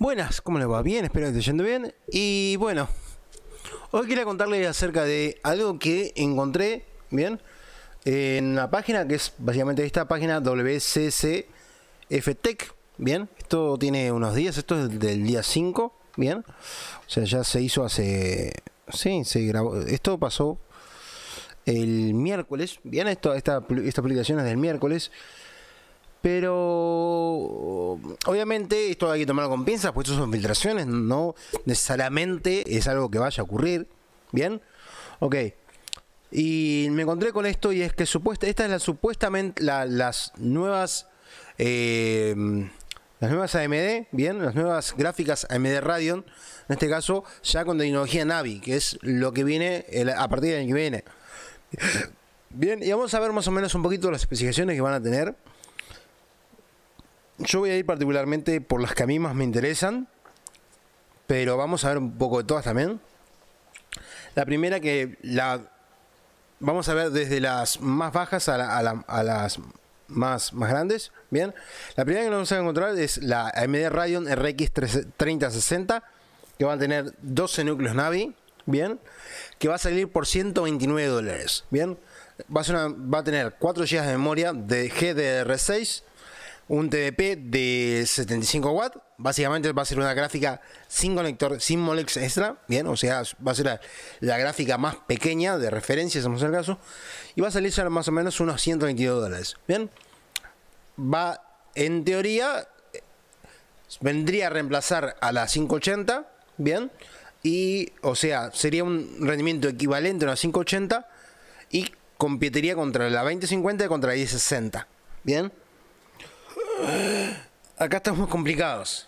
Buenas, ¿cómo les va? Bien, espero que esté yendo bien. Y bueno, hoy quería contarles acerca de algo que encontré, ¿bien? En la página que es básicamente esta página WCCFTech, ¿bien? Esto tiene unos días, esto es del día 5, ¿bien? O sea, ya se hizo hace... Sí, se grabó. Esto pasó el miércoles, ¿bien? Esto, esta, aplicación del miércoles. Pero obviamente esto hay que tomarlo con pinzas, porque esto son filtraciones, no necesariamente es algo que vaya a ocurrir. ¿Bien? Ok. Y me encontré con esto y es que supuesta, esta es la supuestamente las nuevas em, las nuevas AMD, bien, las nuevas gráficas AMD Radeon, en este caso ya con tecnología Navi, que es lo que viene a partir del año que viene. Bien, y vamos a ver más o menos un poquito las especificaciones que van a tener. Yo voy a ir particularmente por las que a mí más me interesan, pero vamos a ver un poco de todas también. La primera que la vamos a ver desde las más bajas a, las más, más grandes. Bien, la primera que nos vamos a encontrar es la AMD Radeon RX 3060, que va a tener 12 núcleos Navi. Bien, que va a salir por 129 dólares. Bien, va va a tener 4 GB de memoria de GDR6 un TDP de 75 watts. Básicamente va a ser una gráfica sin conector, sin molex extra. Bien, o sea, va a ser la, gráfica más pequeña de referencia, si el caso. Y va a salir más o menos unos 122 dólares. Bien, va en teoría, vendría a reemplazar a la 580. Bien, y o sea, sería un rendimiento equivalente a una 580 y competiría contra la 2050 y contra la 1060. Bien. Acá estamos complicados.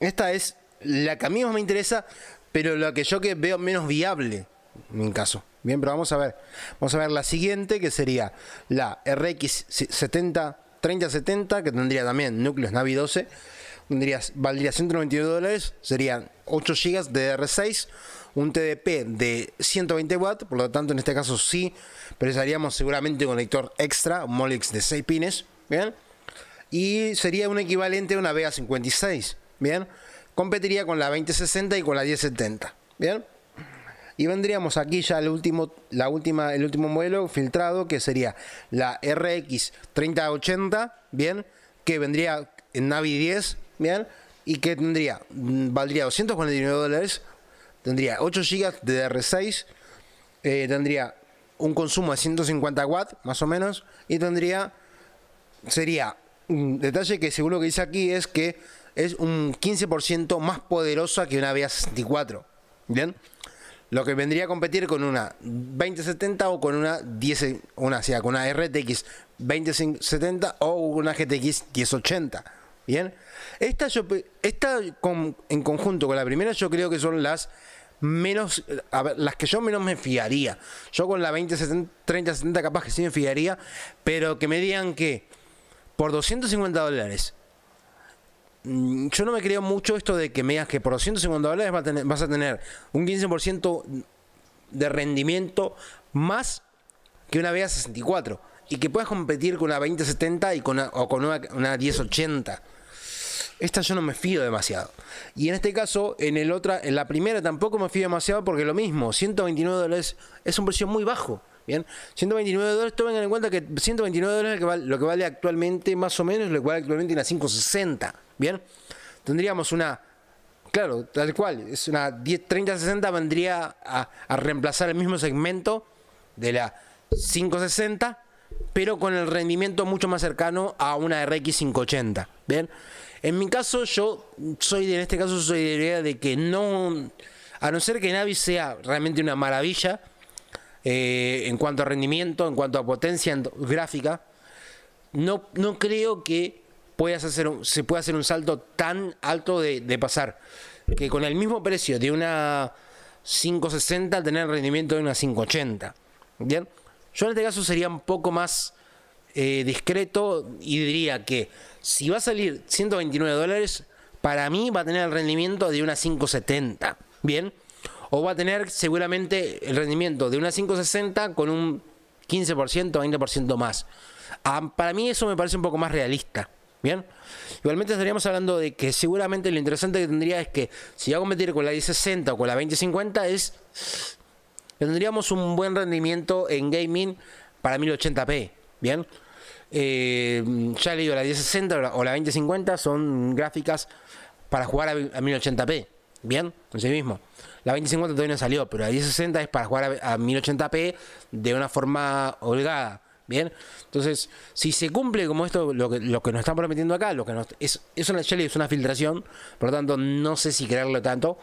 Esta es la que a mí más me interesa, pero la que yo que veo menos viable en mi caso. Bien, pero vamos a ver. Vamos a ver la siguiente, que sería la RX 70, 3070, que tendría también núcleos Navi 12. Tendrías, valdría 192 dólares, serían 8 GB de r 6 un TDP de 120 watts, por lo tanto en este caso sí, pero seguramente un conector extra, Molex de 6 pines, ¿bien? y sería un equivalente a una Vega 56, ¿bien? Competiría con la 2060 y con la 1070, ¿bien? Y vendríamos aquí ya el último, la última, el último modelo filtrado que sería la RX 3080, ¿bien? Que vendría en Navi 10, ¿bien? Y que tendría, mm, valdría 249 dólares, tendría 8 GB de DR6, eh, tendría un consumo de 150 watts, más o menos, y tendría, sería un detalle que seguro que dice aquí es que es un 15% más poderosa que una ba 64 ¿Bien? Lo que vendría a competir con una 2070 o con una 10, una, o sea, con una RTX 2070 o una GTX 1080. ¿Bien? Esta, en conjunto con la primera yo creo que son las menos, a ver, las que yo menos me fiaría. Yo con la 2070, 3070 capaz que sí me fiaría, pero que me digan que por 250 dólares. Mm, yo no me creo mucho esto de que me digas que por 250 dólares vas a tener, un 15% de rendimiento más que una BA64 y que puedas competir con una 2070 y con una, o con una, 1080 esta yo no me fío demasiado. Y en este caso, en, el otra, en la primera tampoco me fío demasiado porque lo mismo, 129 dólares es un precio muy bajo. 129 dólares, tomen en cuenta que 129 dólares lo que, vale, lo que vale actualmente, más o menos, lo que vale actualmente una 560. Bien, tendríamos una Claro, tal cual. Es una 3060 vendría a, reemplazar el mismo segmento de la 560, pero con el rendimiento mucho más cercano a una RX 580. ¿Bien? En mi caso, yo soy, en este caso, soy de la idea de que no. A no ser que Navi sea realmente una maravilla, eh, en cuanto a rendimiento, en cuanto a potencia gráfica, no, no creo que puedas hacer se pueda hacer un salto tan alto de, pasar que con el mismo precio de una 560 tener rendimiento de una 580. ¿Bien? Yo en este caso sería un poco más eh, discreto y diría que si va a salir 129 dólares, para mí va a tener el rendimiento de una 570. Bien, o va a tener seguramente el rendimiento de una 560 con un 15%, 20% más. Ah, para mí eso me parece un poco más realista. Bien, igualmente estaríamos hablando de que seguramente lo interesante que tendría es que si va a competir con la 1060 o con la 2050 es tendríamos un buen rendimiento en gaming para 1080p. Bien, eh, ya le digo, la 1060 o la 2050 son gráficas para jugar a 1080p. Bien, en sí mismo. La 2050 todavía no salió, pero la 1060 es para jugar a, 1080p de una forma holgada. Bien, entonces, si se cumple como esto, lo que, lo que nos están prometiendo acá, lo que nos, es, es una es una filtración, por lo tanto, no sé si creerlo tanto.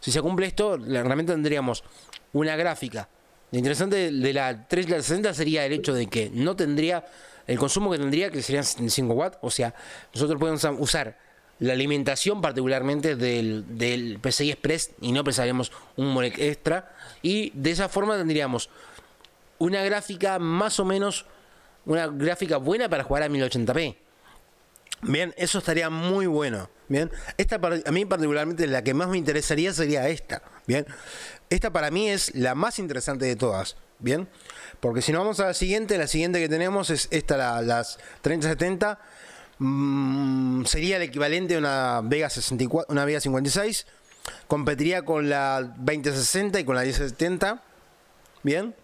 Si se cumple esto, realmente tendríamos una gráfica. Lo interesante de la 360 sería el hecho de que no tendría el consumo que tendría, que serían 5 watts. O sea, nosotros podemos usar la alimentación particularmente del, del PCI Express y no pensaríamos un mole extra. Y de esa forma tendríamos una gráfica más o menos, una gráfica buena para jugar a 1080p. Bien, eso estaría muy bueno. Bien, esta a mí particularmente la que más me interesaría sería esta. Bien, esta para mí es la más interesante de todas. Bien, porque si no vamos a la siguiente, la siguiente que tenemos es esta, la, las 3070 Mm, sería el equivalente a una Vega, 64, una Vega 56. Competiría con la 2060 y con la 1070. Bien.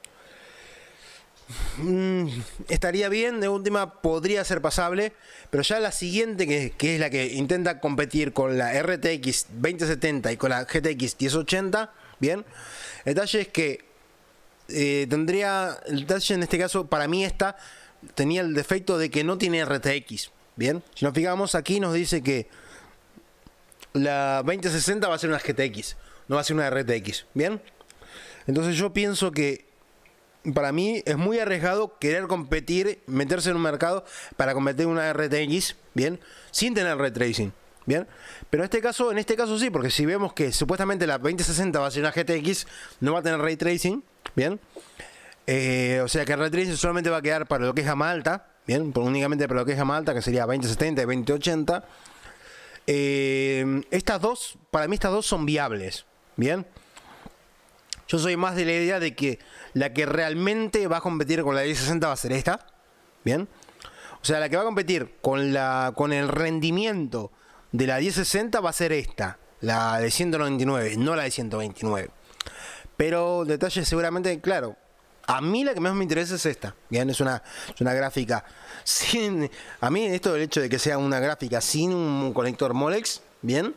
Mm, estaría bien, de última podría ser pasable, pero ya la siguiente, que, es la que intenta competir con la RTX 2070 y con la GTX 1080, bien, el detalle es que eh, tendría, el detalle en este caso, para mí esta, tenía el defecto de que no tiene RTX. Bien, si nos fijamos aquí nos dice que la 2060 va a ser una GTX, no va a ser una RTX. Bien, entonces yo pienso que para mí es muy arriesgado querer competir, meterse en un mercado para competir una RTX, bien, sin tener ray tracing, bien. Pero en este caso, en este caso sí, porque si vemos que supuestamente la 2060 va a ser una GTX, no va a tener ray tracing, bien. Eh, o sea que el ray tracing solamente va a quedar para lo que es gama alta, Bien, por, únicamente para lo que es gama alta, que sería 2070 y 2080. Eh, estas dos, para mí estas dos son viables. Bien. Yo soy más de la idea de que la que realmente va a competir con la 1060 va a ser esta. Bien. O sea, la que va a competir con, la, con el rendimiento de la 1060 va a ser esta. La de 199, no la de 129. Pero detalles seguramente, claro, a mí la que más me interesa es esta. Bien, es una, una gráfica sin. A mí, esto del hecho de que sea una gráfica sin un conector Molex, bien,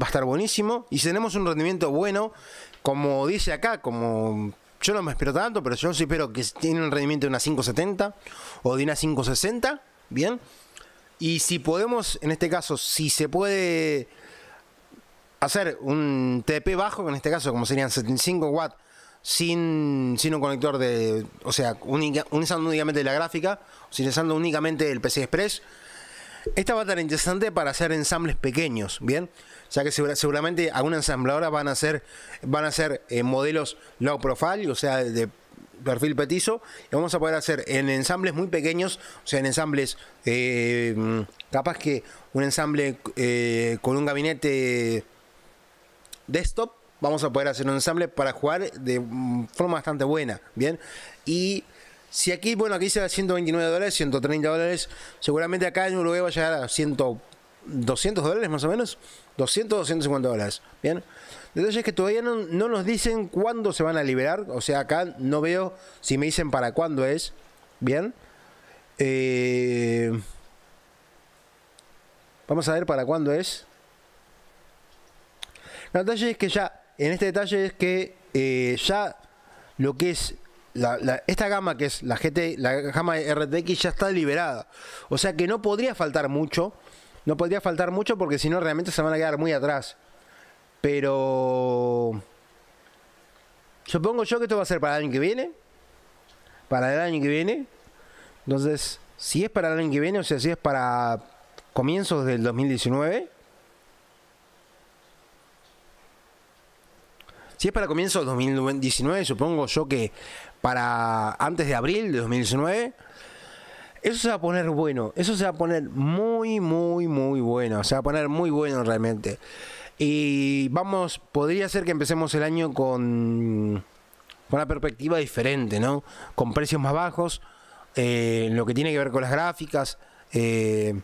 va a estar buenísimo. Y si tenemos un rendimiento bueno, como dice acá, como yo no me espero tanto, pero yo sí espero que tiene un rendimiento de una 570 o de una 560, bien. Y si podemos, en este caso, si se puede hacer un TP bajo, en este caso como serían 75 watts sin, sin un conector de, o sea, única, utilizando únicamente la gráfica, Sin usando únicamente el PC Express. Esta va a estar interesante para hacer ensambles pequeños, ¿bien? Ya que seguramente alguna ensambladora van a hacer, van a hacer eh, modelos low profile, o sea, de perfil petizo, y vamos a poder hacer en ensambles muy pequeños, o sea, en ensambles, eh, capaz que un ensamble eh, con un gabinete desktop, vamos a poder hacer un ensamble para jugar de mm, forma bastante buena, ¿bien? Y si aquí, bueno, aquí será 129 dólares, 130 dólares, seguramente acá en Uruguay va a llegar a 100, 200 dólares más o menos, 200, 250 dólares, ¿bien? Detalle es que todavía no, nos dicen cuándo se van a liberar, o sea, acá no veo si me dicen para cuándo es, ¿bien? Eh, vamos a ver para cuándo es. La detalle es que ya en este detalle es que eh, ya lo que es esta gama que es la GT, la gama RTX ya está liberada. O sea que no podría faltar mucho. No podría faltar mucho porque si no realmente se van a quedar muy atrás. Pero supongo yo que esto va a ser para el año que viene. Para el año que viene. Entonces, si es para el año que viene, o sea, si es para comienzos del 2019, Si es para comienzo 2019, supongo yo que para antes de abril de 2019, eso se va a poner bueno. Eso se va a poner muy, muy, muy bueno. Se va a poner muy bueno realmente. Y vamos, podría ser que empecemos el año con, una perspectiva diferente, ¿no? Con precios más bajos, eh, lo que tiene que ver con las gráficas. Eh,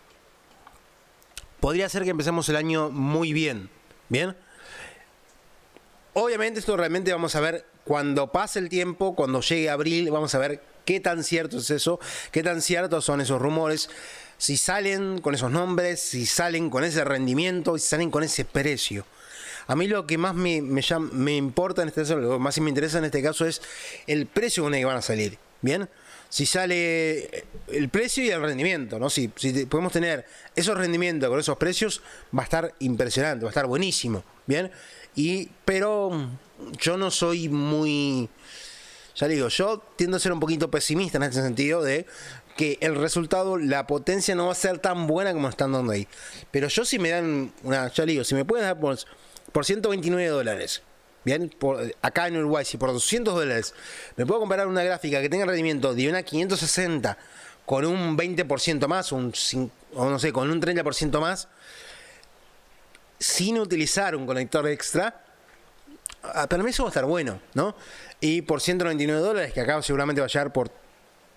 podría ser que empecemos el año muy bien, ¿bien? Obviamente esto realmente vamos a ver cuando pase el tiempo, cuando llegue abril, vamos a ver qué tan cierto es eso, qué tan ciertos son esos rumores, si salen con esos nombres, si salen con ese rendimiento, si salen con ese precio. A mí lo que más me, me importa en este caso, lo que más me interesa en este caso es el precio con el que van a salir. ¿Bien? Si sale el precio y el rendimiento, ¿no? Si, si podemos tener esos rendimientos con esos precios, va a estar impresionante, va a estar buenísimo. ¿Bien? Y, pero yo no soy muy. Ya digo, yo tiendo a ser un poquito pesimista en ese sentido de que el resultado, la potencia no va a ser tan buena como están dando ahí. Pero yo si me dan una, ya digo, si me pueden dar por, 129 dólares, bien, acá en Uruguay, si por 200 dólares me puedo comprar una gráfica que tenga rendimiento de una 560 con un 20% más, un, o no sé, con un 30% más, sin utilizar un conector extra, ah, para mí eso va a estar bueno, ¿no? Y por 199 dólares, que acá seguramente va a llegar por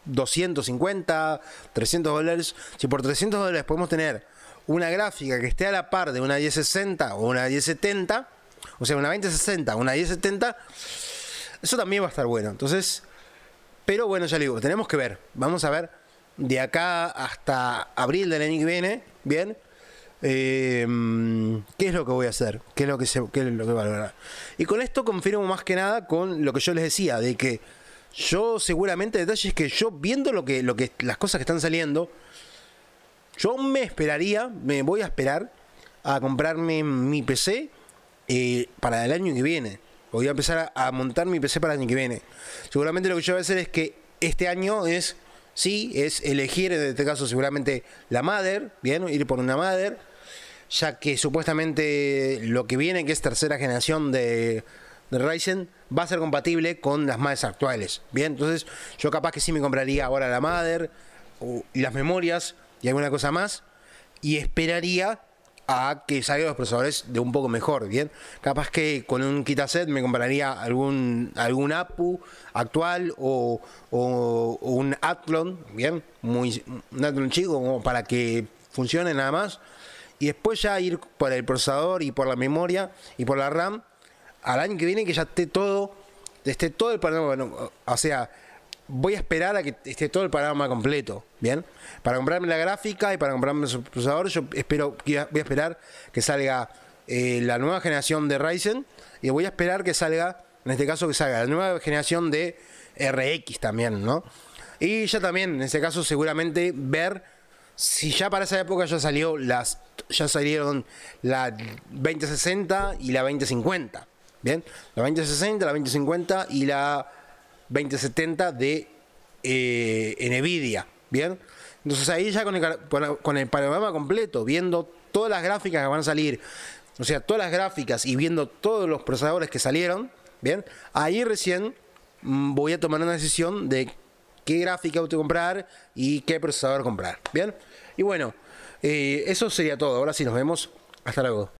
250, 300 dólares, si por 300 dólares podemos tener una gráfica que esté a la par de una 1060 o una 1070, o sea, una 2060, una 1070, eso también va a estar bueno. Entonces, pero bueno, ya le digo, tenemos que ver. Vamos a ver de acá hasta abril del año que viene, bien, eh, qué es lo que voy a hacer, qué es lo que, se, qué lo que va a lograr. Y con esto confirmo más que nada con lo que yo les decía, de que yo seguramente detalles que yo viendo lo que, lo que las cosas que están saliendo, yo me esperaría, me voy a esperar a comprarme mi PC eh, para el año que viene. Voy a empezar a, montar mi PC para el año que viene. Seguramente lo que yo voy a hacer es que este año es, sí, es elegir, en este caso seguramente la madre, bien, ir por una Mother ya que supuestamente lo que viene, que es tercera generación de, Ryzen, va a ser compatible con las madres actuales. Bien, entonces yo capaz que sí me compraría ahora la madre, y las memorias y alguna cosa más, y esperaría a que salgan los procesadores de un poco mejor, ¿bien? Capaz que con un set me compraría algún, algún APU actual o, un Athlon, ¿bien? Muy, un Athlon chico para que funcione nada más y después ya ir por el procesador y por la memoria y por la RAM al año que viene que ya esté todo, esté todo el panorama, o sea, voy a esperar a que esté todo el panorama completo, ¿bien? Para comprarme la gráfica y para comprarme el procesador, yo espero, voy a esperar que salga eh, la nueva generación de Ryzen y voy a esperar que salga, en este caso que salga la nueva generación de RX también, ¿no? Y ya también, en este caso, seguramente ver si ya para esa época ya salió las ya salieron la 2060 y la 2050. Bien, la 2060, la 2050 y la 2070 de eh, Nvidia. Bien, entonces ahí ya con el, con el panorama completo, viendo todas las gráficas que van a salir, o sea, todas las gráficas y viendo todos los procesadores que salieron, bien, ahí recién mm, voy a tomar una decisión de qué gráfica auto comprar y qué procesador comprar. Bien, y bueno, eh, eso sería todo. Ahora sí, nos vemos. Hasta luego.